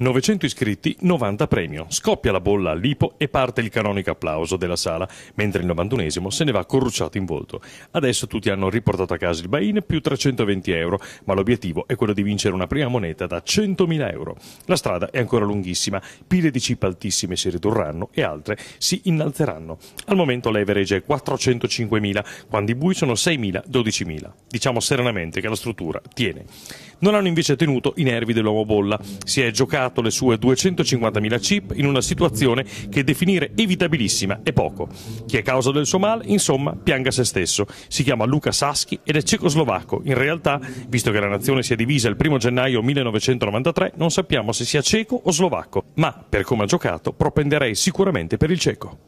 900 iscritti, 90 premio. Scoppia la bolla all'Ipo e parte il canonico applauso della sala, mentre il 91 esimo se ne va corrucciato in volto. Adesso tutti hanno riportato a casa il buy-in più 320 euro, ma l'obiettivo è quello di vincere una prima moneta da 100.000 euro. La strada è ancora lunghissima, pile di chip altissime si ridurranno e altre si innalzeranno. Al momento l'average è 405.000, quando i bui sono 6.000, 12.000. Diciamo serenamente che la struttura tiene non hanno invece tenuto i nervi dell'uomo bolla. Si è giocato le sue 250.000 chip in una situazione che definire evitabilissima è poco. Chi è causa del suo male, insomma, pianga se stesso. Si chiama Luca Saschi ed è cecoslovacco. In realtà, visto che la nazione si è divisa il 1 gennaio 1993, non sappiamo se sia ceco o slovacco, ma per come ha giocato propenderei sicuramente per il ceco.